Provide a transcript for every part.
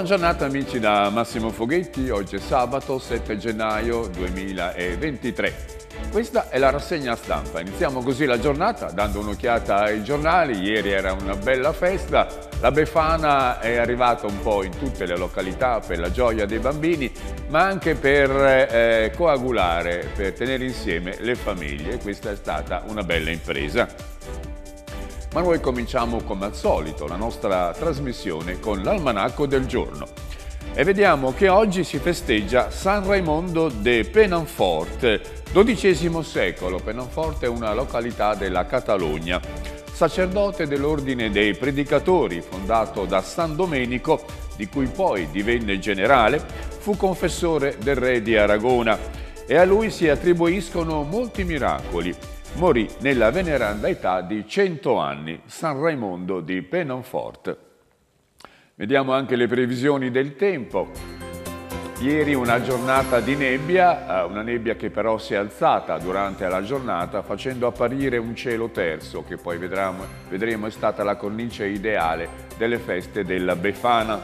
Buona giornata amici da Massimo Foghetti, oggi è sabato 7 gennaio 2023. Questa è la rassegna stampa, iniziamo così la giornata dando un'occhiata ai giornali, ieri era una bella festa, la Befana è arrivata un po' in tutte le località per la gioia dei bambini ma anche per eh, coagulare, per tenere insieme le famiglie, questa è stata una bella impresa. Ma noi cominciamo come al solito la nostra trasmissione con l'almanacco del giorno. E vediamo che oggi si festeggia San Raimondo de Penanfort, XII secolo. Penanfort è una località della Catalogna. Sacerdote dell'Ordine dei Predicatori, fondato da San Domenico, di cui poi divenne generale, fu confessore del re di Aragona e a lui si attribuiscono molti miracoli morì nella veneranda età di 100 anni, San Raimondo di Penonfort. Vediamo anche le previsioni del tempo. Ieri una giornata di nebbia, eh, una nebbia che però si è alzata durante la giornata facendo apparire un cielo terzo che poi vedremo, vedremo è stata la cornice ideale delle feste della Befana.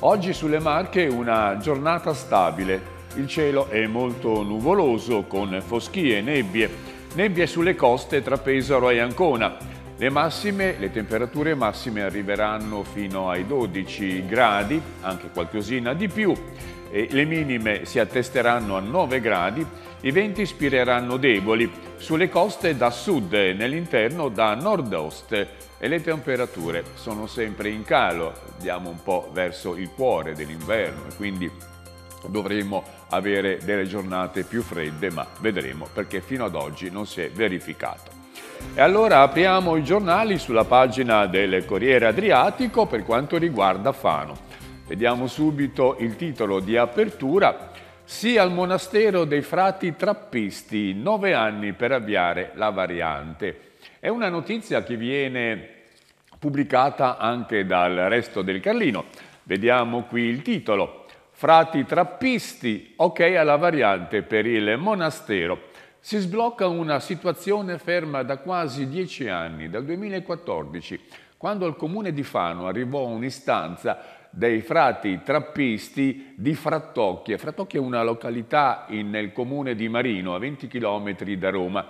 Oggi sulle Marche una giornata stabile, il cielo è molto nuvoloso con foschie e nebbie nebbie sulle coste tra Pesaro e Ancona. Le massime, le temperature massime arriveranno fino ai 12 gradi, anche qualcosina di più. E le minime si attesteranno a 9 gradi, i venti spireranno deboli, sulle coste da sud e nell'interno da nord-ost e le temperature sono sempre in calo, andiamo un po' verso il cuore dell'inverno, quindi dovremmo avere delle giornate più fredde, ma vedremo perché fino ad oggi non si è verificato. E allora apriamo i giornali sulla pagina del Corriere Adriatico per quanto riguarda Fano. Vediamo subito il titolo di apertura. Sì al monastero dei frati trappisti, nove anni per avviare la variante. È una notizia che viene pubblicata anche dal resto del Carlino. Vediamo qui il titolo frati trappisti, ok alla variante per il monastero. Si sblocca una situazione ferma da quasi dieci anni, dal 2014, quando al comune di Fano arrivò un'istanza dei frati trappisti di Frattocchia. Frattocchia è una località in, nel comune di Marino, a 20 km da Roma.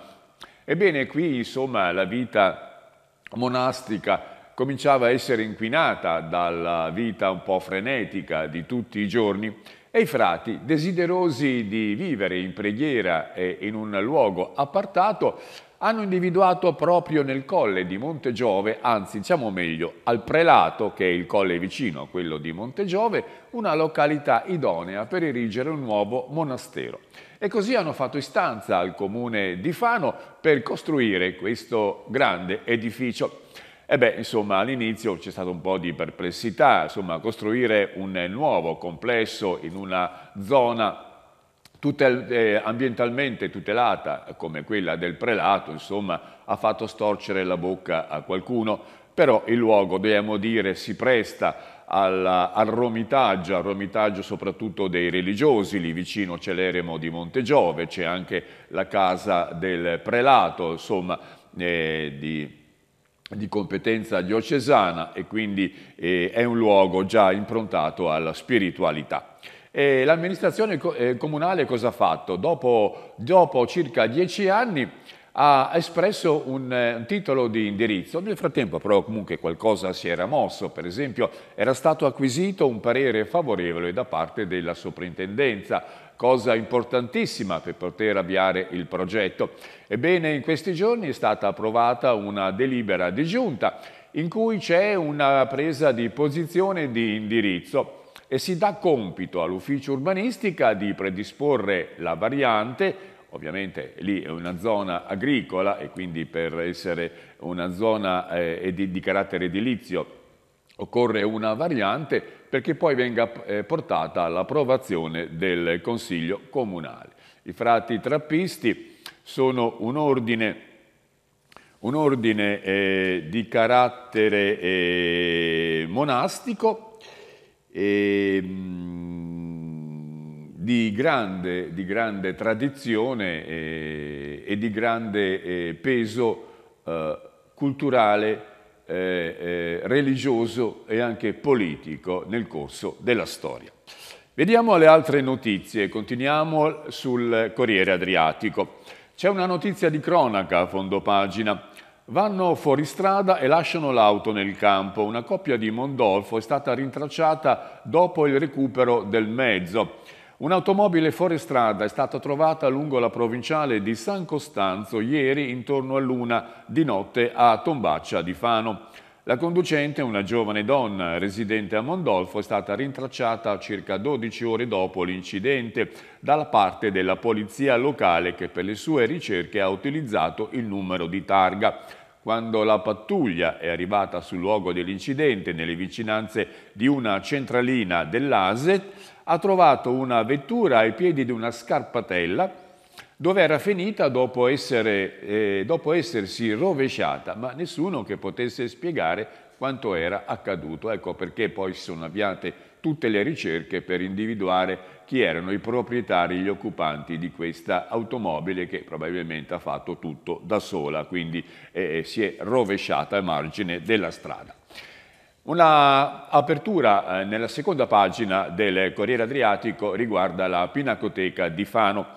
Ebbene, qui insomma la vita monastica cominciava a essere inquinata dalla vita un po' frenetica di tutti i giorni e i frati, desiderosi di vivere in preghiera e in un luogo appartato, hanno individuato proprio nel colle di Monte Giove, anzi diciamo meglio al prelato, che è il colle vicino a quello di Monte Giove, una località idonea per erigere un nuovo monastero. E così hanno fatto istanza al comune di Fano per costruire questo grande edificio e beh, insomma, all'inizio c'è stato un po' di perplessità, insomma, costruire un nuovo complesso in una zona tutel eh, ambientalmente tutelata come quella del prelato, insomma, ha fatto storcere la bocca a qualcuno, però il luogo, dobbiamo dire, si presta alla, al romitaggio, al romitaggio soprattutto dei religiosi, lì vicino c'è l'eremo di Montegiove, c'è anche la casa del prelato, insomma, eh, di di competenza diocesana e quindi eh, è un luogo già improntato alla spiritualità. E l'amministrazione eh, comunale cosa ha fatto? Dopo, dopo, circa dieci anni ha espresso un, eh, un, titolo di indirizzo, nel frattempo però comunque qualcosa si era mosso, per esempio era stato acquisito un parere favorevole da parte della soprintendenza, cosa importantissima per poter avviare il progetto Ebbene, in questi giorni è stata approvata una delibera di giunta in cui c'è una presa di posizione di indirizzo e si dà compito all'ufficio urbanistica di predisporre la variante Ovviamente lì è una zona agricola e quindi per essere una zona eh, di, di, carattere edilizio occorre una variante perché poi venga eh, portata all'approvazione del Consiglio Comunale. I frati trappisti sono un ordine, un ordine eh, di carattere eh, monastico eh, di, grande, di, grande, tradizione eh, e di grande eh, peso eh, culturale, religioso e anche politico nel corso della storia. Vediamo le altre notizie, continuiamo sul Corriere Adriatico. C'è una notizia di cronaca a fondo pagina. Vanno fuori strada e lasciano l'auto nel campo. Una coppia di Mondolfo è stata rintracciata dopo il recupero del mezzo. Un'automobile fuoristrada è stata trovata lungo la provinciale di San Costanzo ieri intorno a luna di notte a Tombaccia di Fano. La conducente, una giovane donna residente a Mondolfo, è stata rintracciata circa 12 ore dopo l'incidente dalla parte della polizia locale che per le sue ricerche ha utilizzato il numero di targa. Quando la pattuglia è arrivata sul luogo dell'incidente, nelle vicinanze di una centralina dell'ASET, ha trovato una vettura ai piedi di una scarpatella dove era finita dopo, essere, eh, dopo essersi rovesciata, ma nessuno che potesse spiegare quanto era accaduto. Ecco perché poi si sono avviate tutte le ricerche per individuare chi erano i proprietari, gli occupanti di questa automobile che probabilmente ha fatto tutto da sola, quindi eh, eh si è rovesciata a margine della strada. Una apertura eh, nella seconda pagina del Corriere Adriatico riguarda la Pinacoteca di Fano.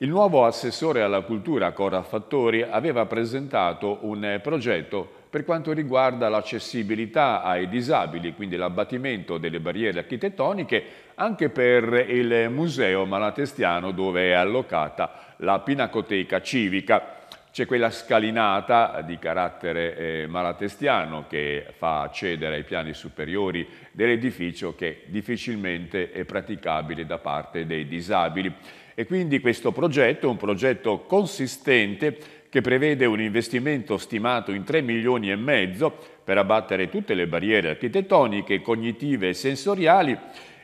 Il nuovo assessore alla cultura Cora Fattori aveva presentato un progetto per quanto riguarda l'accessibilità ai disabili, quindi l'abbattimento delle barriere architettoniche anche per il Museo Malatestiano dove è allocata la Pinacoteca Civica. C'è quella scalinata di carattere eh, malatestiano che fa accedere ai piani superiori dell'edificio che difficilmente è praticabile da parte dei disabili. E quindi questo progetto è un progetto consistente che prevede un investimento stimato in 3 milioni e mezzo per abbattere tutte le barriere architettoniche, cognitive e sensoriali,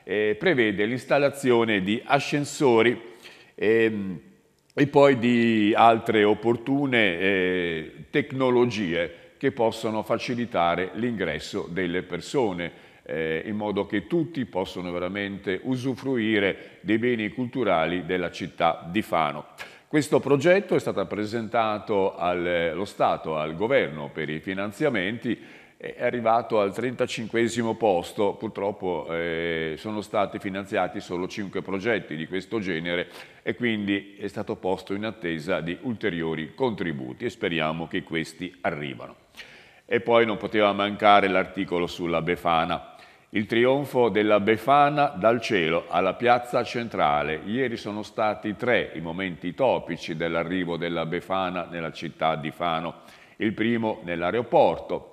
eh, prevede l'installazione di ascensori ehm, e poi di altre opportune eh, tecnologie che possono facilitare l'ingresso delle persone eh, in modo che tutti possano veramente usufruire dei beni culturali della città di Fano. Questo progetto è stato presentato allo eh, Stato, al Governo per i finanziamenti è arrivato al 35 posto, purtroppo eh, sono stati finanziati solo 5 progetti di questo genere e quindi è stato posto in attesa di ulteriori contributi e speriamo che questi arrivano. E poi non poteva mancare l'articolo sulla Befana. Il trionfo della Befana dal cielo alla piazza centrale. Ieri sono stati tre i momenti topici dell'arrivo della Befana nella città di Fano. Il primo nell'aeroporto,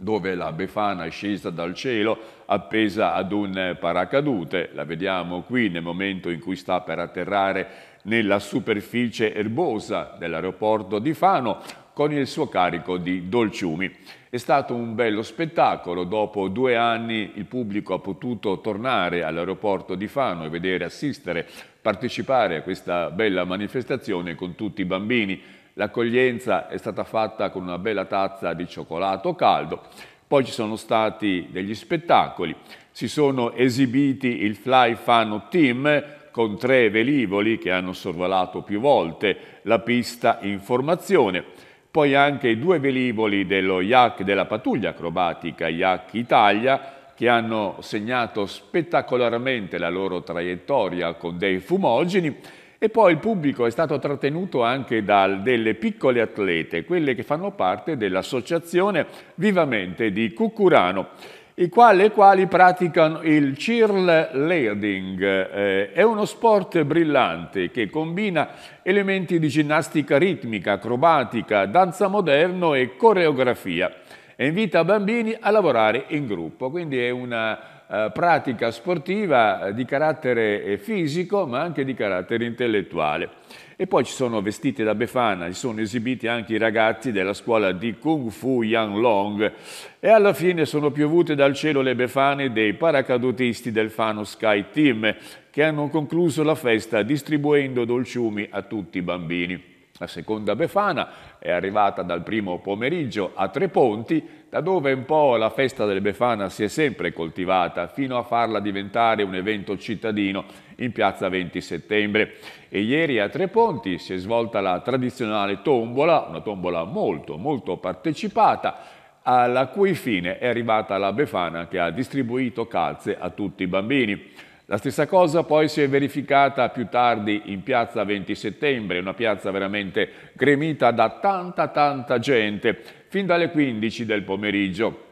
dove la Befana è scesa dal cielo appesa ad un paracadute. La vediamo qui nel momento in cui sta per atterrare nella superficie erbosa dell'aeroporto di Fano con il suo carico di dolciumi. È stato un bello spettacolo, dopo due anni il pubblico ha potuto tornare all'aeroporto di Fano e vedere, assistere, partecipare a questa bella manifestazione con tutti i bambini. L'accoglienza è stata fatta con una bella tazza di cioccolato caldo, poi ci sono stati degli spettacoli, si sono esibiti il Fly Fano Team, con tre velivoli che hanno sorvolato più volte la pista in formazione. Poi anche i due velivoli dello IAC della pattuglia acrobatica IAC Italia che hanno segnato spettacolarmente la loro traiettoria con dei fumogeni e poi il pubblico è stato trattenuto anche da delle piccole atlete, quelle che fanno parte dell'associazione Vivamente di Cucurano i quali, i quali praticano il cheerleading. Eh, è uno sport brillante che combina elementi di ginnastica ritmica, acrobatica, danza moderno e coreografia e invita bambini a lavorare in gruppo. Quindi è una eh, pratica sportiva eh, di carattere eh, fisico ma anche di carattere intellettuale. E poi ci sono vestiti da Befana, ci sono esibiti anche i ragazzi della scuola di Kung Fu Yang Long e alla fine sono piovute dal cielo le Befane dei paracadutisti del Fano Sky Team che hanno concluso la festa distribuendo dolciumi a tutti i bambini. La seconda Befana è arrivata dal primo pomeriggio a Tre Ponti, da dove un po' la festa delle Befana si è sempre coltivata, fino a farla diventare un evento cittadino in piazza 20 settembre. E ieri a Tre Ponti si è svolta la tradizionale tombola, una tombola molto, molto partecipata, alla cui fine è arrivata la Befana che ha distribuito calze a tutti i bambini. La stessa cosa poi si è verificata più tardi in piazza 20 settembre, una piazza veramente gremita da tanta tanta gente, fin dalle 15 del pomeriggio.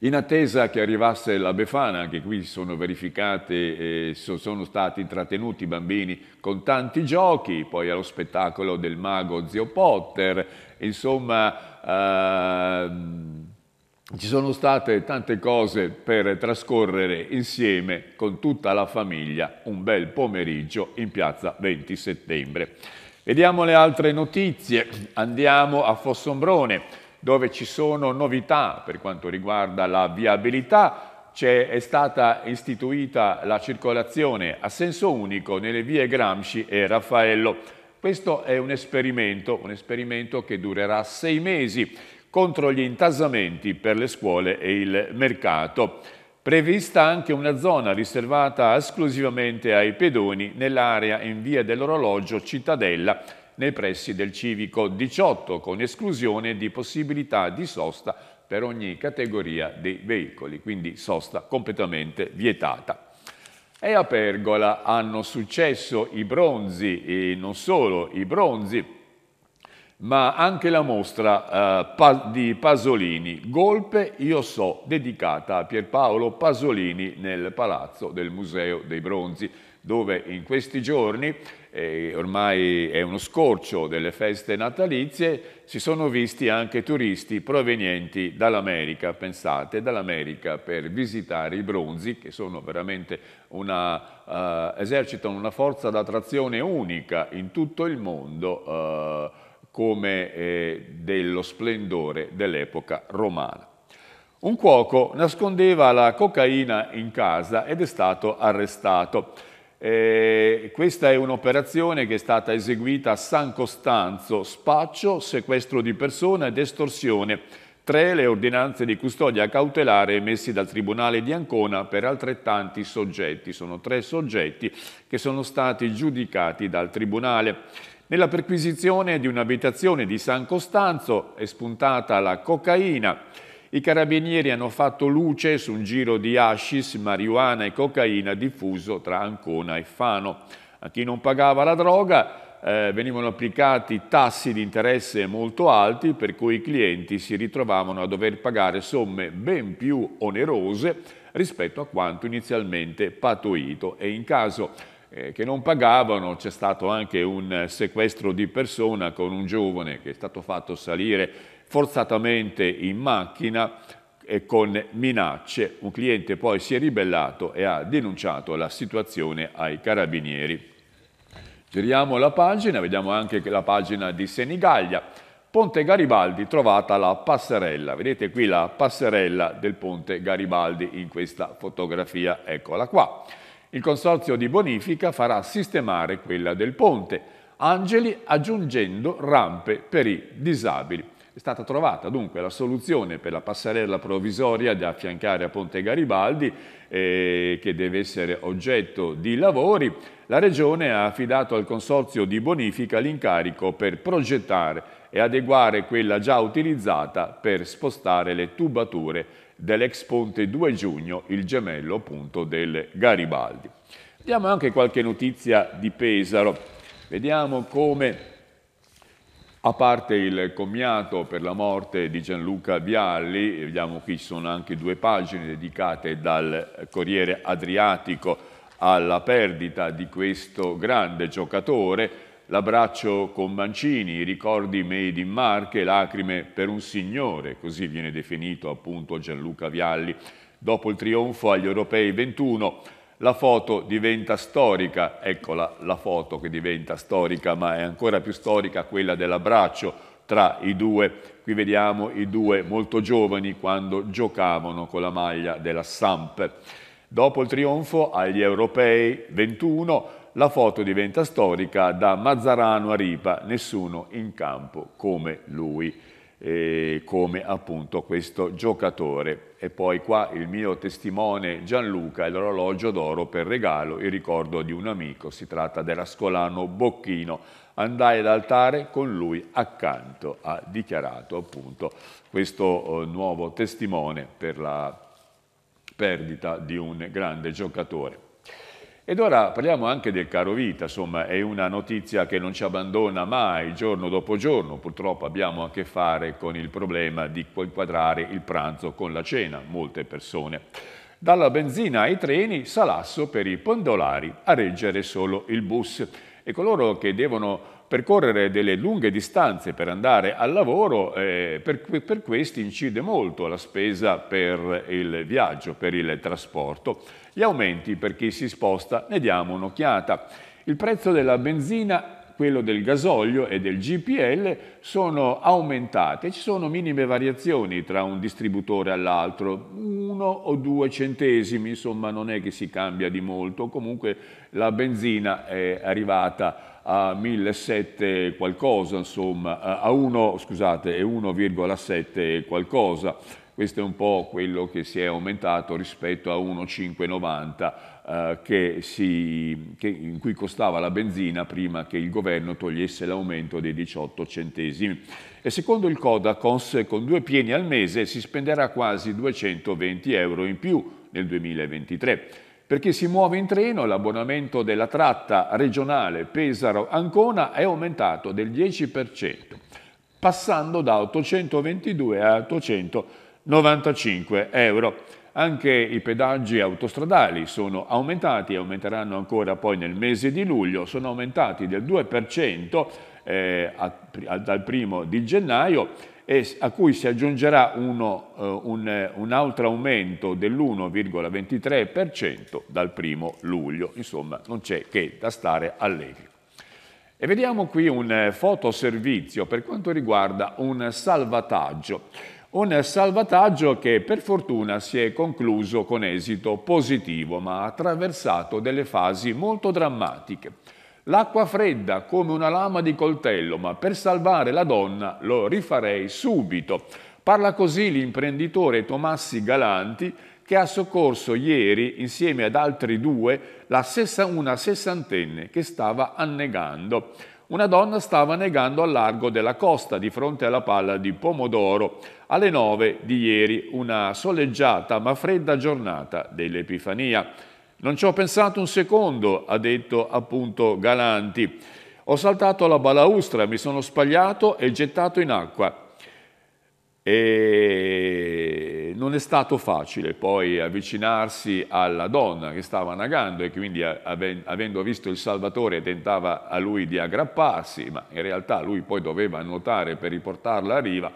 In attesa che arrivasse la Befana, anche qui sono verificate, eh, sono stati intrattenuti i bambini con tanti giochi, poi allo spettacolo del mago Zio Potter, insomma... Eh, ci sono state tante cose per trascorrere insieme con tutta la famiglia un bel pomeriggio in piazza 20 settembre. Vediamo le altre notizie, andiamo a Fossombrone dove ci sono novità per quanto riguarda la viabilità, è, è stata istituita la circolazione a senso unico nelle vie Gramsci e Raffaello. Questo è un esperimento, un esperimento che durerà sei mesi contro gli intasamenti per le scuole e il mercato. Prevista anche una zona riservata esclusivamente ai pedoni nell'area in via dell'orologio Cittadella, nei pressi del civico 18, con esclusione di possibilità di sosta per ogni categoria dei veicoli, quindi sosta completamente vietata. E a Pergola hanno successo i bronzi, e non solo i bronzi, ma anche la mostra eh, di Pasolini, Golpe Io So, dedicata a Pierpaolo Pasolini nel Palazzo del Museo dei Bronzi, dove in questi giorni, eh, ormai è uno scorcio delle feste natalizie, si sono visti anche turisti provenienti dall'America, pensate, dall'America per visitare i bronzi, che sono veramente una, eh, esercitano una forza d'attrazione unica in tutto il mondo, eh, come eh, dello splendore dell'epoca romana. Un cuoco nascondeva la cocaina in casa ed è stato arrestato. Eh, questa è un'operazione che è stata eseguita a San Costanzo, spaccio, sequestro di persona ed estorsione. Tre le ordinanze di custodia cautelare emesse dal Tribunale di Ancona per altrettanti soggetti. Sono tre soggetti che sono stati giudicati dal Tribunale. Nella perquisizione di un'abitazione di San Costanzo è spuntata la cocaina. I carabinieri hanno fatto luce su un giro di hashish, marijuana e cocaina diffuso tra Ancona e Fano. A chi non pagava la droga eh, venivano applicati tassi di interesse molto alti per cui i clienti si ritrovavano a dover pagare somme ben più onerose rispetto a quanto inizialmente patuito e in caso eh, che non pagavano, c'è stato anche un sequestro di persona con un giovane che è stato fatto salire forzatamente in macchina e eh, con minacce. Un cliente poi si è ribellato e ha denunciato la situazione ai carabinieri. Giriamo la pagina, vediamo anche la pagina di Senigallia. Ponte Garibaldi trovata la passerella. Vedete qui la passerella del ponte Garibaldi in questa fotografia, eccola qua. Il consorzio di bonifica farà sistemare quella del ponte, Angeli aggiungendo rampe per i disabili. È stata trovata dunque la soluzione per la passerella provvisoria da affiancare a Ponte Garibaldi eh, che deve essere oggetto di lavori. La Regione ha affidato al Consorzio di Bonifica l'incarico per progettare e adeguare quella già utilizzata per spostare le tubature dell'ex ponte 2 giugno, il gemello appunto del Garibaldi. Vediamo anche qualche notizia di Pesaro, vediamo come a parte il commiato per la morte di Gianluca Vialli, vediamo qui ci sono anche due pagine dedicate dal Corriere Adriatico alla perdita di questo grande giocatore, l'abbraccio con Mancini, i ricordi made in Marche, lacrime per un signore, così viene definito appunto Gianluca Vialli. Dopo il trionfo agli Europei 21 la foto diventa storica, eccola la foto che diventa storica, ma è ancora più storica quella dell'abbraccio tra i due. Qui vediamo i due molto giovani quando giocavano con la maglia della Samp. Dopo il trionfo agli Europei 21 la foto diventa storica da Mazzarano a Ripa, nessuno in campo come lui, eh, come appunto questo giocatore. E poi qua il mio testimone Gianluca e l'orologio d'oro per regalo, il ricordo di un amico, si tratta dell'ascolano Bocchino. Andai ad altare con lui accanto, ha dichiarato appunto questo eh, nuovo testimone per la perdita di un grande giocatore. Ed ora parliamo anche del caro vita, insomma è una notizia che non ci abbandona mai giorno dopo giorno, purtroppo abbiamo a che fare con il problema di inquadrare il pranzo con la cena, molte persone. Dalla benzina ai treni, salasso per i pendolari, a reggere solo il bus e coloro che devono percorrere delle lunghe distanze per andare al lavoro, eh, per, per questi incide molto la spesa per il viaggio, per il trasporto gli aumenti per chi si sposta ne diamo un'occhiata. Il prezzo della benzina quello del gasolio e del GPL sono aumentate, ci sono minime variazioni tra un distributore all'altro, uno o due centesimi, insomma non è che si cambia di molto, comunque la benzina è arrivata a 1.700 qualcosa, insomma, a 1, scusate, 1,7 qualcosa. Questo è un po' quello che si è aumentato rispetto a 1,590 eh, in cui costava la benzina prima che il governo togliesse l'aumento dei 18 centesimi. E secondo il Codacons, con due pieni al mese si spenderà quasi 220 euro in più nel 2023 perché si muove in treno, l'abbonamento della tratta regionale Pesaro-Ancona è aumentato del 10%, passando da 822 a 800 95 euro. Anche i pedaggi autostradali sono aumentati e aumenteranno ancora poi nel mese di luglio, sono aumentati del 2% eh, a, a, dal primo di gennaio e a cui si aggiungerà uno, eh, un, un, altro aumento dell'1,23% dal primo luglio. Insomma, non c'è che da stare allegri. E vediamo qui un eh, fotoservizio per quanto riguarda un salvataggio un salvataggio che per fortuna si è concluso con esito positivo, ma ha attraversato delle fasi molto drammatiche. L'acqua fredda come una lama di coltello, ma per salvare la donna lo rifarei subito. Parla così l'imprenditore Tomassi Galanti che ha soccorso ieri, insieme ad altri due, sessa una sessantenne che stava annegando una donna stava negando al largo della costa di fronte alla palla di Pomodoro alle 9 di ieri, una soleggiata ma fredda giornata dell'Epifania. Non ci ho pensato un secondo, ha detto appunto Galanti. Ho saltato la balaustra, mi sono spagliato e gettato in acqua. E non è stato facile poi avvicinarsi alla donna che stava nagando e quindi avendo visto il Salvatore tentava a lui di aggrapparsi, ma in realtà lui poi doveva nuotare per riportarla a riva,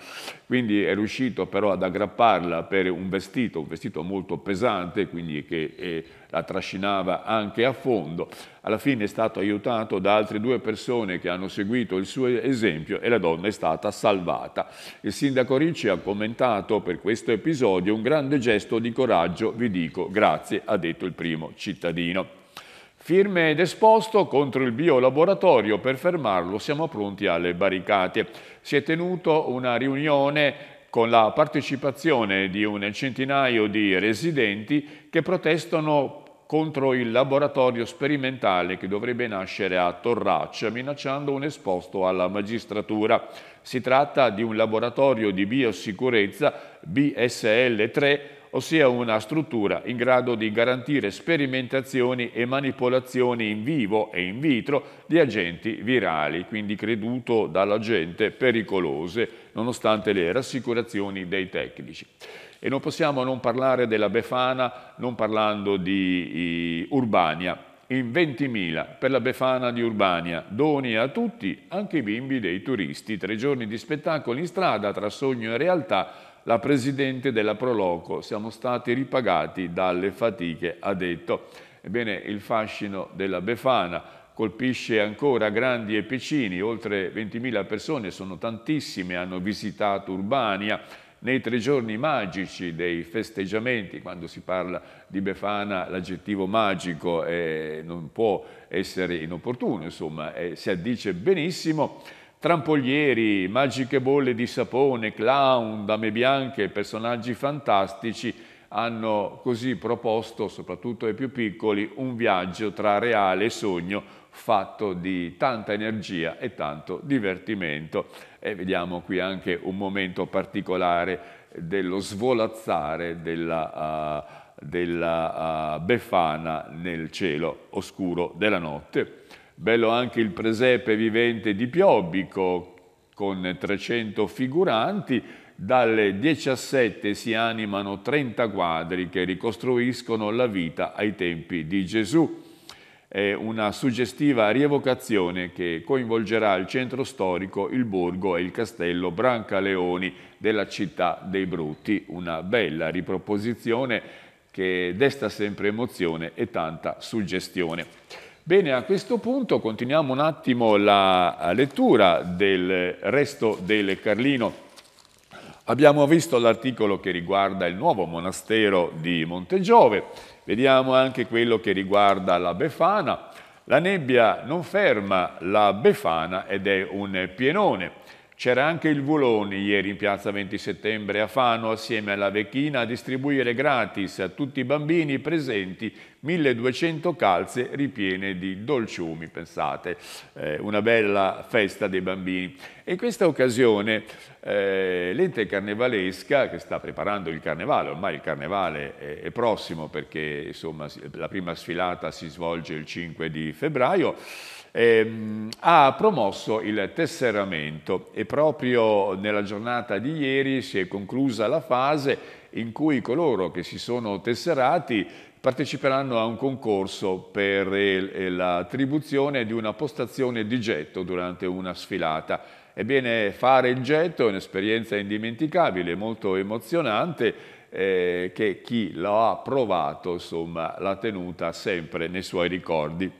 quindi è riuscito però ad aggrapparla per un vestito, un vestito molto pesante, quindi che eh, la trascinava anche a fondo. Alla fine è stato aiutato da altre due persone che hanno seguito il suo esempio e la donna è stata salvata. Il sindaco Ricci ha commentato per questo episodio un grande gesto di coraggio, vi dico grazie, ha detto il primo cittadino. Firme ed esposto contro il biolaboratorio, per fermarlo siamo pronti alle barricate. Si è tenuto una riunione con la partecipazione di un centinaio di residenti che protestano contro il laboratorio sperimentale che dovrebbe nascere a Torraccia, minacciando un esposto alla magistratura. Si tratta di un laboratorio di biosicurezza BSL3, ossia una struttura in grado di garantire sperimentazioni e manipolazioni in vivo e in vitro di agenti virali, quindi creduto dalla gente pericolose, nonostante le rassicurazioni dei tecnici. E non possiamo non parlare della Befana non parlando di Urbania. In 20.000 per la Befana di Urbania, doni a tutti, anche i bimbi dei turisti. Tre giorni di spettacolo in strada tra sogno e realtà. La presidente della Proloco, siamo stati ripagati dalle fatiche, ha detto. Ebbene, il fascino della Befana colpisce ancora grandi e piccini, oltre 20.000 persone, sono tantissime, hanno visitato Urbania nei tre giorni magici dei festeggiamenti, quando si parla di Befana l'aggettivo magico eh, non può essere inopportuno, insomma, eh, si addice benissimo. Trampolieri, magiche bolle di sapone, clown, dame bianche, personaggi fantastici hanno così proposto, soprattutto ai più piccoli, un viaggio tra reale e sogno fatto di tanta energia e tanto divertimento. E vediamo qui anche un momento particolare dello svolazzare della, uh, della uh, Befana nel cielo oscuro della notte. Bello anche il presepe vivente di Piobbico con 300 figuranti, dalle 17 si animano 30 quadri che ricostruiscono la vita ai tempi di Gesù. È una suggestiva rievocazione che coinvolgerà il centro storico, il borgo e il castello Brancaleoni della città dei Brutti. Una bella riproposizione che desta sempre emozione e tanta suggestione. Bene, a questo punto continuiamo un attimo la lettura del resto del Carlino. Abbiamo visto l'articolo che riguarda il nuovo monastero di Montegiove, vediamo anche quello che riguarda la Befana. La nebbia non ferma la Befana ed è un pienone. C'era anche il Vuloni ieri in piazza 20 settembre a Fano assieme alla Vecchina a distribuire gratis a tutti i bambini presenti 1200 calze ripiene di dolciumi, pensate, eh, una bella festa dei bambini. E in questa occasione eh, l'ente carnevalesca che sta preparando il carnevale, ormai il carnevale è, è prossimo perché insomma, la prima sfilata si svolge il 5 di febbraio, ehm, ha promosso il tesseramento e proprio nella giornata di ieri si è conclusa la fase in cui coloro che si sono tesserati parteciperanno a un concorso per eh, l'attribuzione di una postazione di getto durante una sfilata. Ebbene, fare il getto è un'esperienza indimenticabile, molto emozionante, eh, che chi lo ha provato, insomma, l'ha tenuta sempre nei suoi ricordi.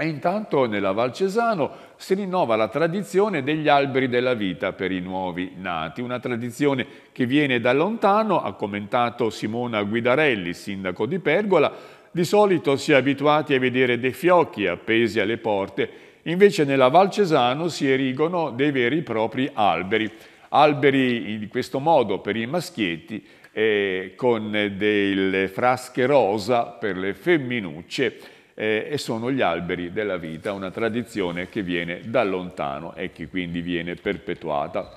E intanto nella Val Cesano si rinnova la tradizione degli alberi della vita per i nuovi nati, una tradizione che viene da lontano, ha commentato Simona Guidarelli, sindaco di Pergola, di solito si è abituati a vedere dei fiocchi appesi alle porte, invece nella Val Cesano si erigono dei veri e propri alberi, alberi in questo modo per i maschietti eh, con delle frasche rosa per le femminucce eh, e sono gli alberi della vita, una tradizione che viene da lontano e che quindi viene perpetuata.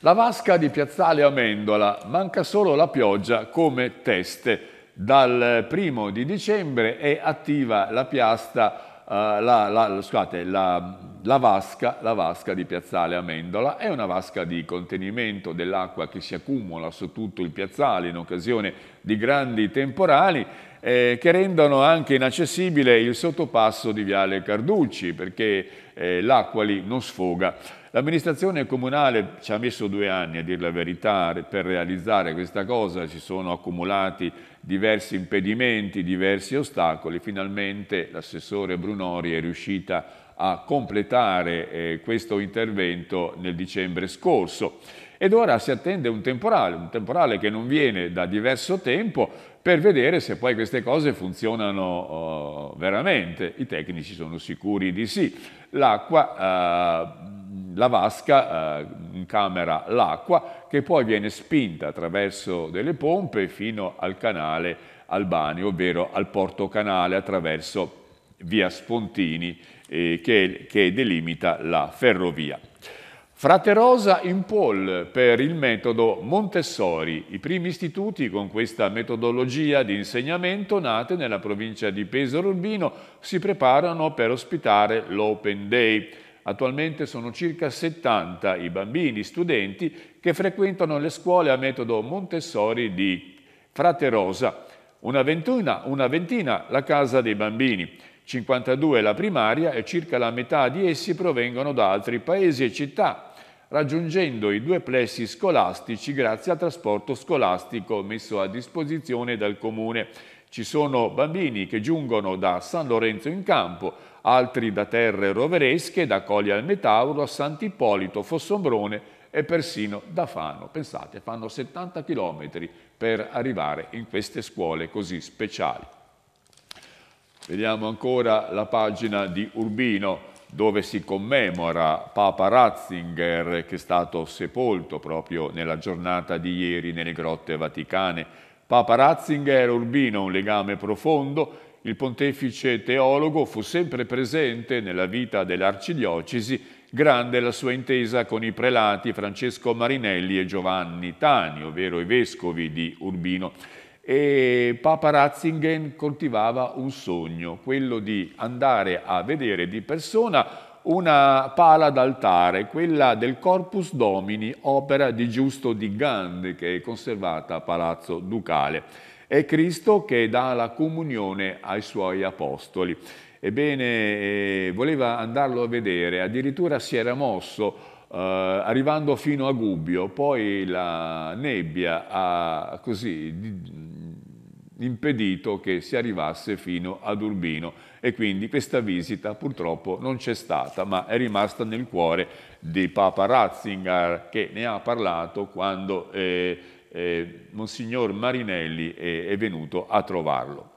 La vasca di Piazzale Amendola manca solo la pioggia come teste. Dal primo di dicembre è attiva la piasta, eh, la, la, scusate, la, la vasca, la vasca di Piazzale Amendola è una vasca di contenimento dell'acqua che si accumula su tutto il piazzale in occasione di grandi temporali eh, che rendono anche inaccessibile il sottopasso di Viale Carducci perché eh, l'acqua lì non sfoga. L'amministrazione comunale ci ha messo due anni, a dire la verità, per realizzare questa cosa, si sono accumulati diversi impedimenti, diversi ostacoli, finalmente l'assessore Brunori è riuscita a completare eh, questo intervento nel dicembre scorso ed ora si attende un temporale, un temporale che non viene da diverso tempo per vedere se poi queste cose funzionano uh, veramente. I tecnici sono sicuri di sì. L'acqua, uh, la vasca uh, camera l'acqua che poi viene spinta attraverso delle pompe fino al canale Albani, ovvero al porto canale attraverso via Spontini eh, che, che delimita la ferrovia. Frate Rosa in Paul per il metodo Montessori, i primi istituti con questa metodologia di insegnamento nate nella provincia di Pesaro Urbino si preparano per ospitare l'Open Day. Attualmente sono circa 70 i bambini studenti che frequentano le scuole a metodo Montessori di Frate Rosa, una ventina, una ventina la casa dei bambini. 52 la primaria e circa la metà di essi provengono da altri paesi e città raggiungendo i due plessi scolastici grazie al trasporto scolastico messo a disposizione dal Comune. Ci sono bambini che giungono da San Lorenzo in Campo, altri da terre roveresche, da Colli al Metauro a Sant'Ippolito, Fossombrone e persino da Fano. Pensate, fanno 70 km per arrivare in queste scuole così speciali. Vediamo ancora la pagina di Urbino dove si commemora Papa Ratzinger che è stato sepolto proprio nella giornata di ieri nelle grotte vaticane. Papa Ratzinger urbino un legame profondo, il pontefice teologo fu sempre presente nella vita dell'arcidiocesi, grande la sua intesa con i prelati Francesco Marinelli e Giovanni Tani, ovvero i vescovi di Urbino e Papa Ratzinger coltivava un sogno, quello di andare a vedere di persona una pala d'altare, quella del Corpus Domini, opera di Giusto di Gand, che è conservata a Palazzo Ducale. È Cristo che dà la comunione ai suoi apostoli. Ebbene, eh, voleva andarlo a vedere, addirittura si era mosso Uh, arrivando fino a Gubbio, poi la nebbia ha così impedito che si arrivasse fino ad Urbino e quindi questa visita purtroppo non c'è stata, ma è rimasta nel cuore di Papa Ratzinger che ne ha parlato quando eh, eh, Monsignor Marinelli è, eh, è venuto a trovarlo.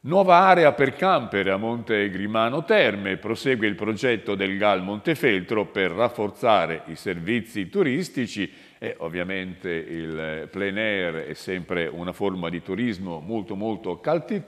Nuova area per camper a Monte Grimano Terme, prosegue il progetto del GAL Montefeltro per rafforzare i servizi turistici e ovviamente il plein air è sempre una forma di turismo molto molto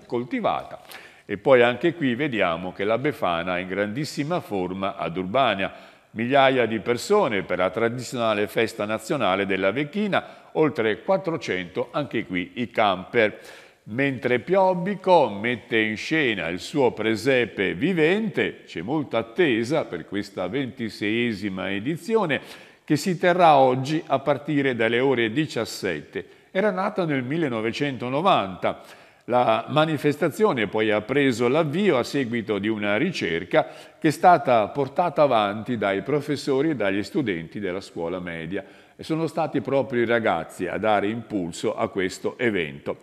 coltivata. E poi anche qui vediamo che la Befana è in grandissima forma ad Urbania. Migliaia di persone per la tradizionale festa nazionale della Vecchina, oltre 400 anche qui i camper. Mentre Piobbico mette in scena il suo presepe vivente, c'è molta attesa per questa ventiseiesima edizione, che si terrà oggi a partire dalle ore 17. Era nata nel 1990. La manifestazione poi ha preso l'avvio a seguito di una ricerca che è stata portata avanti dai professori e dagli studenti della scuola media e sono stati proprio i ragazzi a dare impulso a questo evento.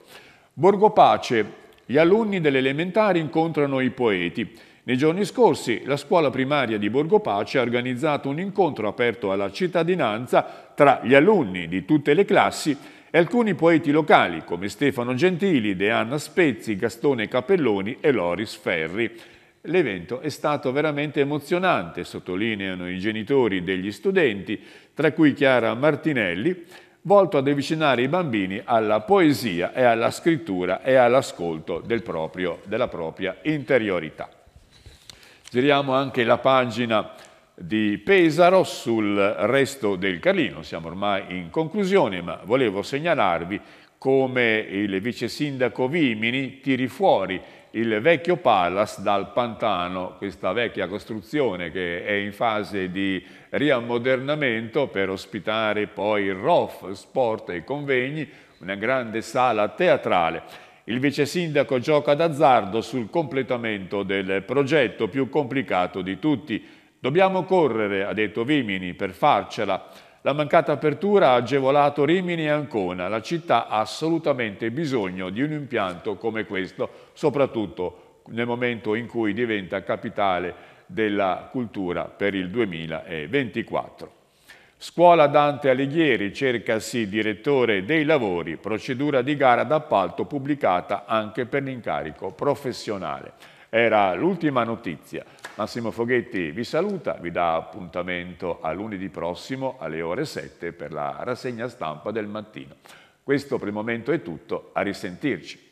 Borgo Pace, gli alunni delle elementari incontrano i poeti. Nei giorni scorsi la scuola primaria di Borgo Pace ha organizzato un incontro aperto alla cittadinanza tra gli alunni di tutte le classi e alcuni poeti locali come Stefano Gentili, Deanna Spezzi, Gastone Capelloni e Loris Ferri. L'evento è stato veramente emozionante, sottolineano i genitori degli studenti, tra cui Chiara Martinelli, volto ad avvicinare i bambini alla poesia e alla scrittura e all'ascolto del della propria interiorità. Giriamo anche la pagina di Pesaro sul resto del Carlino, siamo ormai in conclusione, ma volevo segnalarvi come il vice sindaco Vimini tiri fuori il vecchio Palace dal Pantano, questa vecchia costruzione che è in fase di riammodernamento per ospitare poi il ROF, sport e convegni, una grande sala teatrale. Il vice sindaco gioca d'azzardo sul completamento del progetto più complicato di tutti. Dobbiamo correre, ha detto Vimini, per farcela. La mancata apertura ha agevolato Rimini e Ancona. La città ha assolutamente bisogno di un impianto come questo, soprattutto nel momento in cui diventa capitale della cultura per il 2024. Scuola Dante Alighieri, cercasi direttore dei lavori, procedura di gara d'appalto pubblicata anche per l'incarico professionale. Era l'ultima notizia. Massimo Foghetti vi saluta, vi dà appuntamento a lunedì prossimo alle ore 7 per la rassegna stampa del mattino. Questo per il momento è tutto, a risentirci.